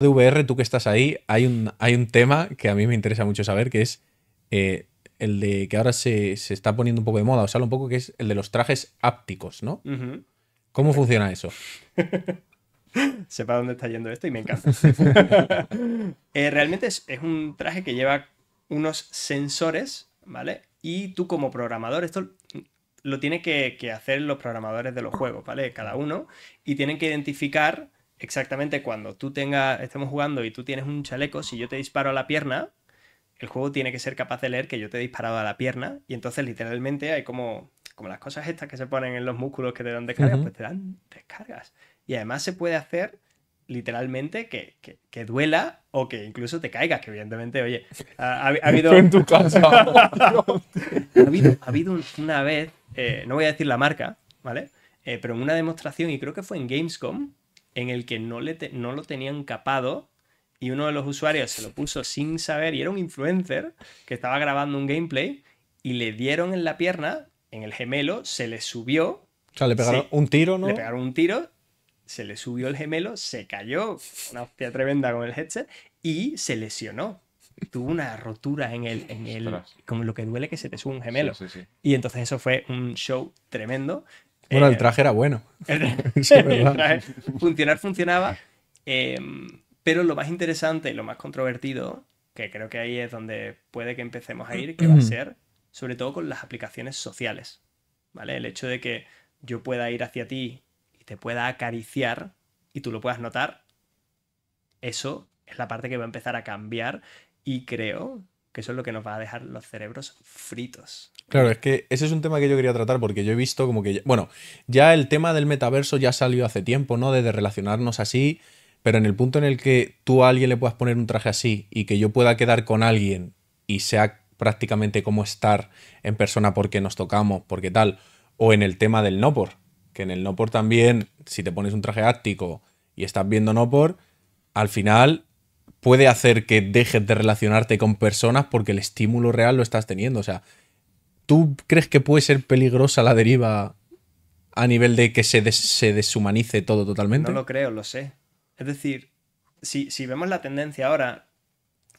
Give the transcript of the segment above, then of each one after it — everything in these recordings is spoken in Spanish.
de VR, tú que estás ahí, hay un, hay un tema que a mí me interesa mucho saber, que es eh, el de que ahora se, está poniendo un poco de moda, o sea, un poco que es el de los trajes ápticos, ¿no? ¿Cómo funciona eso? Sepa dónde está yendo esto y me encanta. Eh, realmente es, un traje que lleva unos sensores, ¿vale? Y tú como programador, esto lo tienen que, que hacer los programadores de los juegos, ¿vale? Cada uno. Y tienen que identificar exactamente cuando tú tengas, estemos jugando y tú tienes un chaleco, si yo te disparo a la pierna, el juego tiene que ser capaz de leer que yo te he disparado a la pierna y entonces literalmente hay como, como las cosas estas que se ponen en los músculos que te dan descargas, pues te dan descargas. Y además se puede hacer literalmente que, duela o que incluso te caigas, que evidentemente, oye, ha, habido... en tu ha, habido, una vez, eh, no voy a decir la marca, ¿vale? Eh, pero en una demostración, y creo que fue en Gamescom, en el que no, le no lo tenían capado y uno de los usuarios se lo puso sin saber y era un influencer que estaba grabando un gameplay y le dieron en la pierna, en el gemelo, se le subió. O sea, le pegaron un tiro, ¿no? Le pegaron un tiro, se le subió el gemelo, se cayó, una hostia tremenda con el headset y se lesionó. Tuvo una rotura en el, en lo que duele que se te sube un gemelo. Y entonces eso fue un show tremendo bueno, el eh, traje era bueno. funcionar funcionaba. Em, pero lo más interesante y lo más controvertido, que creo que ahí es donde puede que empecemos a ir, que va a ser sobre todo con las aplicaciones sociales. ¿Vale? El hecho de que yo pueda ir hacia ti y te pueda acariciar y tú lo puedas notar, eso es la parte que va a empezar a cambiar y creo que eso es lo que nos va a dejar los cerebros fritos. Claro, es que ese es un tema que yo quería tratar porque yo he visto como que, bueno, ya el tema del metaverso ya salió hace tiempo, ¿no? De, de relacionarnos así, pero en el punto en el que tú a alguien le puedas poner un traje así y que yo pueda quedar con alguien y sea prácticamente como estar en persona porque nos tocamos, porque tal, o en el tema del no por, que en el no por también, si te pones un traje áctico y estás viendo no por, al final puede hacer que dejes de relacionarte con personas porque el estímulo real lo estás teniendo. O sea, ¿tú crees que puede ser peligrosa la deriva a nivel de que se, deshumanice todo totalmente? No lo creo, lo sé. Es decir, si, si vemos la tendencia ahora,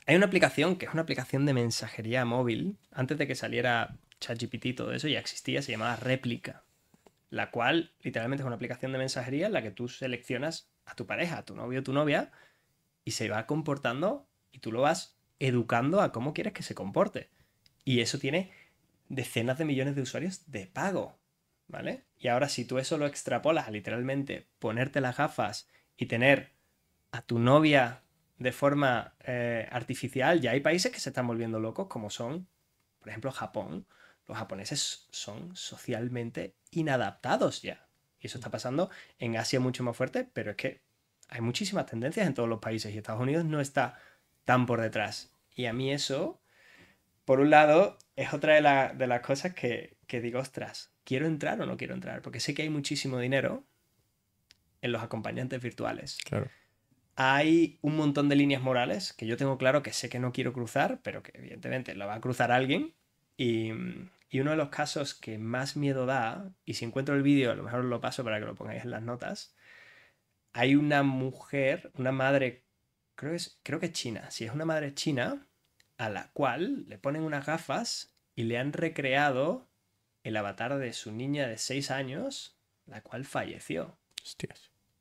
hay una aplicación que es una aplicación de mensajería móvil, antes de que saliera ChatGPT y todo eso, ya existía, se llamaba Réplica, la cual literalmente es una aplicación de mensajería en la que tú seleccionas a tu pareja, a tu novio o tu novia, se va comportando y tú lo vas educando a cómo quieres que se comporte. Y eso tiene decenas de millones de usuarios de pago, ¿vale? Y ahora si tú eso lo extrapolas a literalmente ponerte las gafas y tener a tu novia de forma eh, artificial, ya hay países que se están volviendo locos, como son, por ejemplo, Japón. Los japoneses son socialmente inadaptados ya. Y eso está pasando en Asia mucho más fuerte, pero es que hay muchísimas tendencias en todos los países y Estados Unidos no está tan por detrás. Y a mí eso, por un lado, es otra de, las cosas que, digo, ostras, ¿quiero entrar o no quiero entrar? Porque sé que hay muchísimo dinero en los acompañantes virtuales. Claro. Hay un montón de líneas morales que yo tengo claro que sé que no quiero cruzar, pero que evidentemente lo va a cruzar alguien. Y, y uno de los casos que más miedo da, y si encuentro el vídeo, a lo mejor lo paso para que lo pongáis en las notas, hay una mujer, una madre, creo que, es, creo que china, si es una madre china, a la cual le ponen unas gafas y le han recreado el avatar de su niña de 6 años, la cual falleció.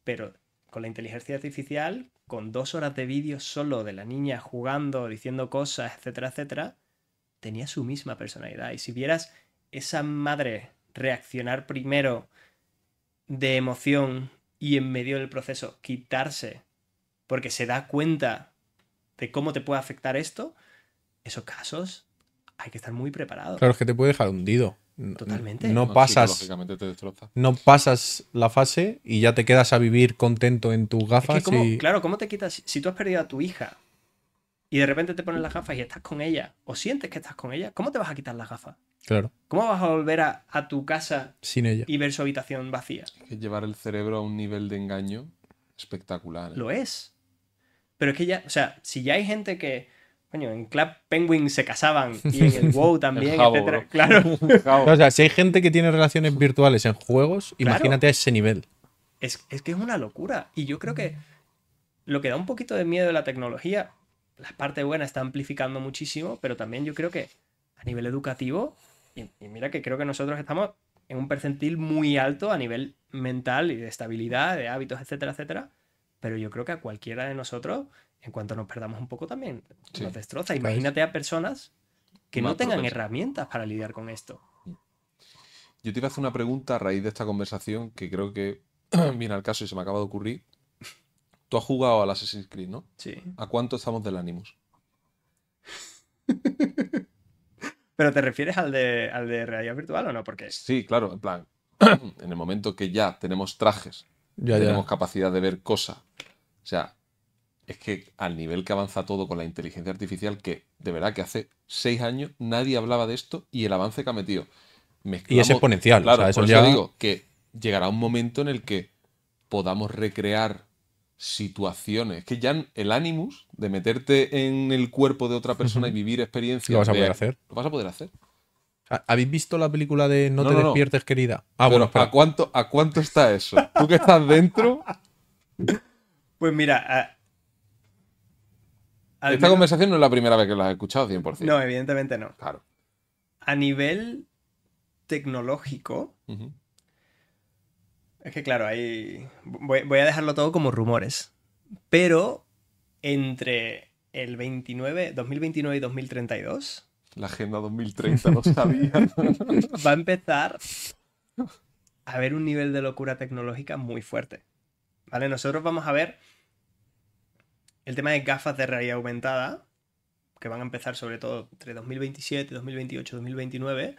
Pero con la inteligencia artificial, con dos horas de vídeo solo de la niña jugando, diciendo cosas, etcétera, etcétera, tenía su misma personalidad. Y si vieras esa madre reaccionar primero de emoción y en medio del proceso quitarse porque se da cuenta de cómo te puede afectar esto, esos casos hay que estar muy preparados. Claro, es que te puede dejar hundido. Totalmente. No, pasas. no pasas la fase y ya te quedas a vivir contento en tus gafas. Claro, ¿cómo te quitas? Si tú has perdido a tu hija y de repente te pones las gafas y estás con ella, o sientes que estás con ella, ¿cómo te vas a quitar las gafas? ¿Cómo vas a volver a, tu casa sin ella y ver su habitación vacía? llevar el cerebro a un nivel de engaño espectacular. ¿eh? Lo es. Pero es que ya, o sea, si ya hay gente que, Bueno, en Club Penguin se casaban y en el WoW también, Claro. O sea, si hay gente que tiene relaciones virtuales en juegos, imagínate a ese nivel. Es, es, que es una locura. Y yo creo que lo que da un poquito de miedo de la tecnología, la parte buena está amplificando muchísimo, pero también yo creo que a nivel educativo y, mira que creo que nosotros estamos en un percentil muy alto a nivel mental y de estabilidad, de hábitos, etcétera, etcétera. Pero yo creo que a cualquiera de nosotros, en cuanto nos perdamos un poco también, nos destroza. Imagínate a personas que no tengan herramientas para lidiar con esto. Yo te iba a hacer una pregunta a raíz de esta conversación que creo que viene al caso y se me acaba de ocurrir. Tú has jugado al Assassin's Creed, ¿no? Sí. ¿A cuánto estamos del Animus? ¿Pero te refieres al de, al de realidad virtual o no? Porque Sí, claro, en plan, en el momento que ya tenemos trajes, ya, tenemos capacidad de ver cosas, o sea, es que al nivel que avanza todo con la inteligencia artificial, que de verdad que hace seis años nadie hablaba de esto y el avance que ha metido. y es exponencial. Claro, digo que llegará un momento en el que podamos recrear situaciones. Que ya el animus de meterte en el cuerpo de otra persona y vivir experiencias. Lo vas a poder hacer. Lo vas a poder hacer. Ah, ¿Habéis visto la película de No, te despiertes, querida? Ah, bueno, ¿a cuánto, ¿A cuánto está eso? ¿Tú que estás dentro? Pues mira. Esta conversación no es la primera vez que la has escuchado, 100%. No, evidentemente no. Claro. A nivel tecnológico, es que claro, ahí voy, a dejarlo todo como rumores. Pero entre el 29, 2029 y 2032... La Agenda 2030 lo sabía. Va a empezar a haber un nivel de locura tecnológica muy fuerte. ¿Vale? Nosotros vamos a ver el tema de gafas de realidad aumentada, que van a empezar sobre todo entre 2027, 2028, 2029,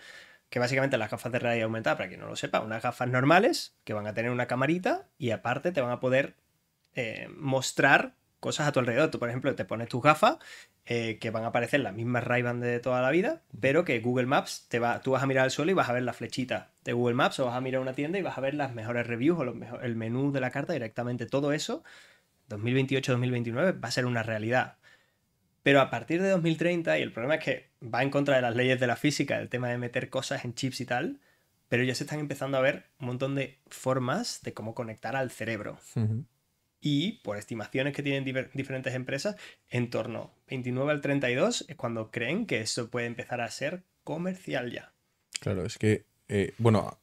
que básicamente las gafas de realidad aumentada, para quien no lo sepa, unas gafas normales que van a tener una camarita y aparte te van a poder eh, mostrar cosas a tu alrededor. Tú, por ejemplo, te pones tus gafas eh, que van a aparecer las mismas ray de toda la vida, pero que Google Maps te va, tú vas a mirar al suelo y vas a ver la flechita de Google Maps o vas a mirar una tienda y vas a ver las mejores reviews o el menú de la carta directamente. Todo eso, 2028-2029, va a ser una realidad. Pero a partir de 2030, y el problema es que va en contra de las leyes de la física, el tema de meter cosas en chips y tal, pero ya se están empezando a ver un montón de formas de cómo conectar al cerebro. Y por estimaciones que tienen diferentes empresas, en torno 29 al 32 es cuando creen que eso puede empezar a ser comercial ya. Claro, es que, eh, bueno,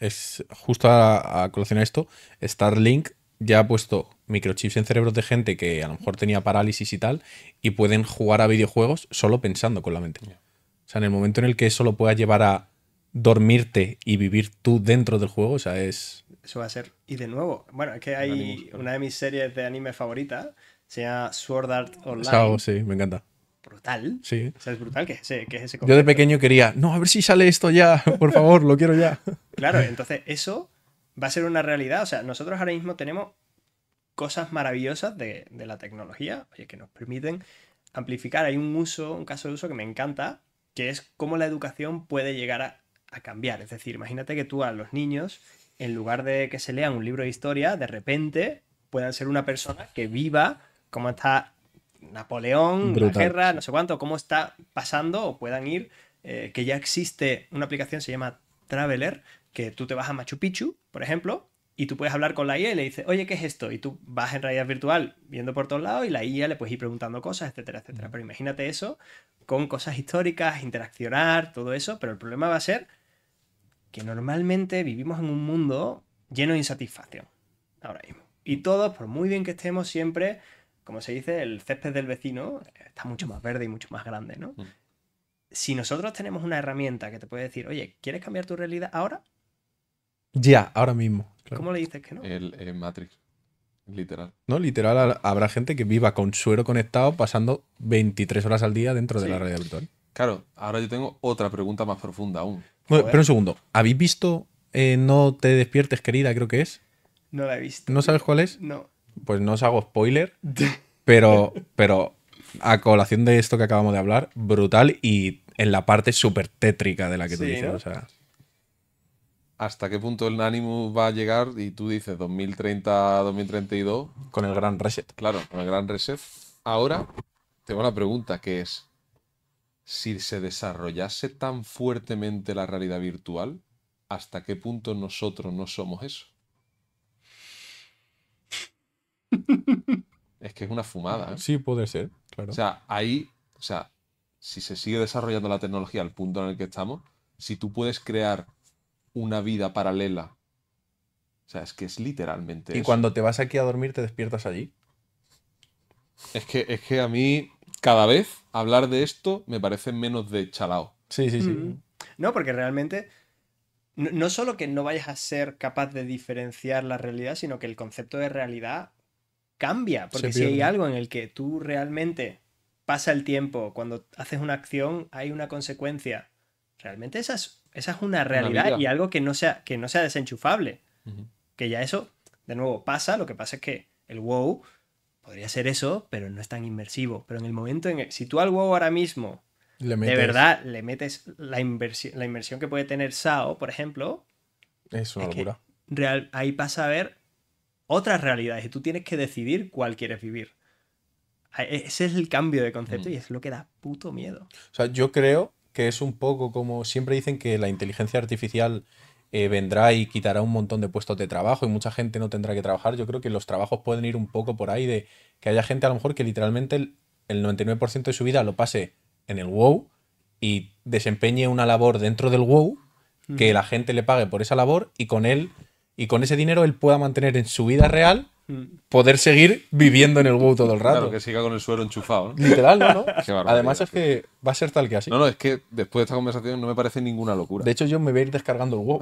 es justo a, a esto, Starlink ya ha puesto microchips en cerebros de gente que a lo mejor tenía parálisis y tal, y pueden jugar a videojuegos solo pensando con la mente. O sea, en el momento en el que eso lo pueda llevar a dormirte y vivir tú dentro del juego, o sea, es... Eso va a ser... Y de nuevo, bueno, es que hay una de mis series de anime favorita, se llama Sword Art Online. Oh, sí, me encanta brutal. Sí. O sea, es brutal que, que ese Yo de pequeño quería, no, a ver si sale esto ya, por favor, lo quiero ya. Claro, entonces eso va a ser una realidad. O sea, nosotros ahora mismo tenemos cosas maravillosas de, la tecnología, oye, que nos permiten amplificar. Hay un uso, un caso de uso que me encanta, que es cómo la educación puede llegar a, cambiar. Es decir, imagínate que tú a los niños, en lugar de que se lean un libro de historia, de repente puedan ser una persona que viva cómo está Napoleón, la guerra, no sé cuánto, cómo está pasando, o puedan ir, eh, que ya existe una aplicación, se llama Traveler, que tú te vas a Machu Picchu, por ejemplo, y tú puedes hablar con la IA y le dices, oye, ¿qué es esto? Y tú vas en realidad virtual viendo por todos lados y la IA le puedes ir preguntando cosas, etcétera, etcétera. Pero imagínate eso con cosas históricas, interaccionar, todo eso, pero el problema va a ser que normalmente vivimos en un mundo lleno de insatisfacción ahora mismo. Y todos, por muy bien que estemos, siempre, como se dice, el césped del vecino está mucho más verde y mucho más grande, ¿no? Mm. Si nosotros tenemos una herramienta que te puede decir, oye, ¿quieres cambiar tu realidad ahora? Ya, ahora mismo. ¿Cómo le dices que no? El, eh, Matrix. Literal. No, literal, habrá gente que viva con suero conectado pasando 23 horas al día dentro de la realidad virtual. Claro, ahora yo tengo otra pregunta más profunda aún. pero un segundo, ¿habéis visto eh, No te despiertes, querida? Creo que es. No la he visto. ¿No sabes cuál es? No. Pues no os hago spoiler, pero, pero a colación de esto que acabamos de hablar, brutal y en la parte súper tétrica de la que tú dices. O sea hasta qué punto el ánimo va a llegar y tú dices 2030, 2032. Con el gran reset. Claro, con el gran reset. Ahora tengo una pregunta que es, si se desarrollase tan fuertemente la realidad virtual, ¿hasta qué punto nosotros no somos eso? es que es una fumada. ¿eh? Sí, puede ser, claro. O sea, ahí, o sea, si se sigue desarrollando la tecnología al punto en el que estamos, si tú puedes crear una vida paralela. O sea, es que es literalmente. ¿Y cuando te vas aquí a dormir, te despiertas allí? Es que, es que a mí, cada vez hablar de esto me parece menos de chalao. Sí, sí, sí. Mm. No, porque realmente. No, no solo que no vayas a ser capaz de diferenciar la realidad, sino que el concepto de realidad cambia. Porque si hay algo en el que tú realmente pasa el tiempo, cuando haces una acción hay una consecuencia Realmente esa es, una realidad y algo que no sea, que no sea desenchufable. Que ya eso, de nuevo, pasa. Lo que pasa es que el WoW podría ser eso, pero no es tan inmersivo. Pero en el momento en que... si tú al WoW ahora mismo de verdad le metes la, inversión, la inversión que puede tener SAO, por ejemplo, es una locura. Real, ahí pasa a ver otras realidades y tú tienes que decidir cuál quieres vivir. E, ese es el cambio de concepto y es lo que da puto miedo. O sea, yo creo que es un poco como siempre dicen que la inteligencia artificial eh, vendrá y quitará un montón de puestos de trabajo y mucha gente no tendrá que trabajar. Yo creo que los trabajos pueden ir un poco por ahí de que haya gente a lo mejor que literalmente el, 99% de su vida lo pase en el WoW y desempeñe una labor dentro del WoW, que la gente le pague por esa labor y con él y con ese dinero él pueda mantener en su vida real poder seguir viviendo en el WoW todo el rato. que siga con el suelo enchufado. Literal, ¿no? no? Además es que va a ser tal que así. No, no, es que después de esta conversación no me parece ninguna locura. De hecho, yo me voy a ir descargando el WoW.